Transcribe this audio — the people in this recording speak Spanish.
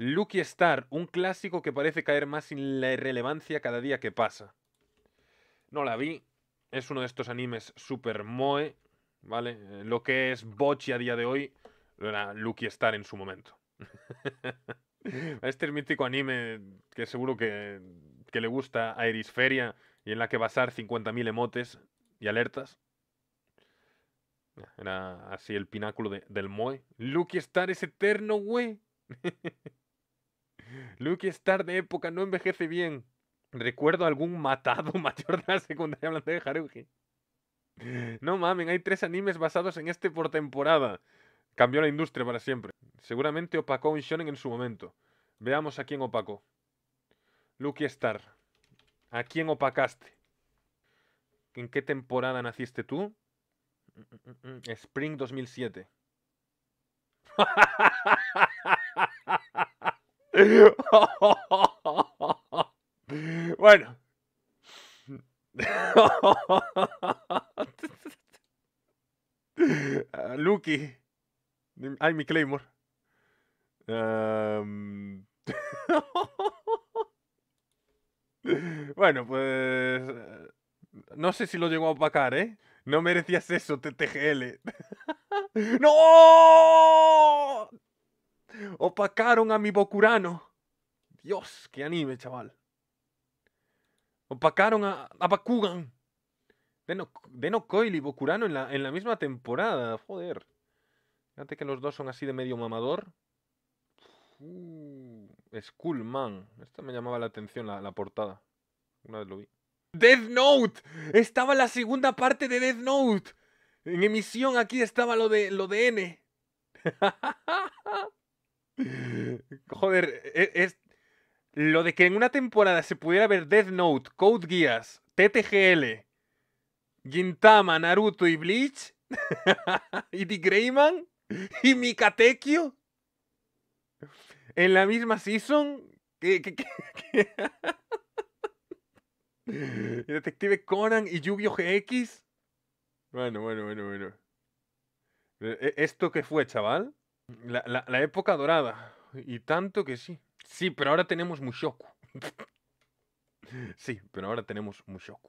Lucky Star, un clásico que parece caer más en la irrelevancia cada día que pasa. No la vi, es uno de estos animes super moe, ¿vale? Eh, lo que es Bochi a día de hoy, era Lucky Star en su momento. este es mítico anime que seguro que, le gusta a Erisferia y en la que basar 50.000 emotes y alertas. Era así el pináculo del moe. Lucky Star es eterno, güey. Luke Star de época no envejece bien. Recuerdo algún matado mayor de la secundaria hablando de Haruhi. No mamen, hay tres animes basados en este por temporada. Cambió la industria para siempre. Seguramente opacó un shonen en su momento. Veamos a quién opacó. Lucky Star. ¿A quién opacaste? ¿En qué temporada naciste tú? Mm, mm, mm, Spring 2007. bueno. Uh, Lucky. Ay, mi Claymore. Um, bueno, pues... Uh, no sé si lo llegó a opacar, ¿eh? No merecías eso, TTGL. ¡No! Opacaron a mi Bocurano. Dios, qué anime, chaval. Opacaron a, a Bakugan. de no Coil y Bocurano en la, en la misma temporada. Joder. Fíjate que los dos son así de medio mamador. Schoolman Man. Esta me llamaba la atención la, la portada. Una vez lo vi. Death Note. Estaba la segunda parte de Death Note. En emisión aquí estaba lo de, lo de N. Joder, e, es, lo de que en una temporada se pudiera ver Death Note, Code Geass, TTGL, Gintama, Naruto y Bleach, y The Greyman, y Mikatekyo, en la misma season, que, Detective Conan y yu gi GX. Bueno, bueno, bueno, bueno. E, ¿Esto qué fue, chaval? La, la, época dorada. Y tanto que sí. Sí, pero ahora tenemos Mushoku. sí, pero ahora tenemos Mushoku.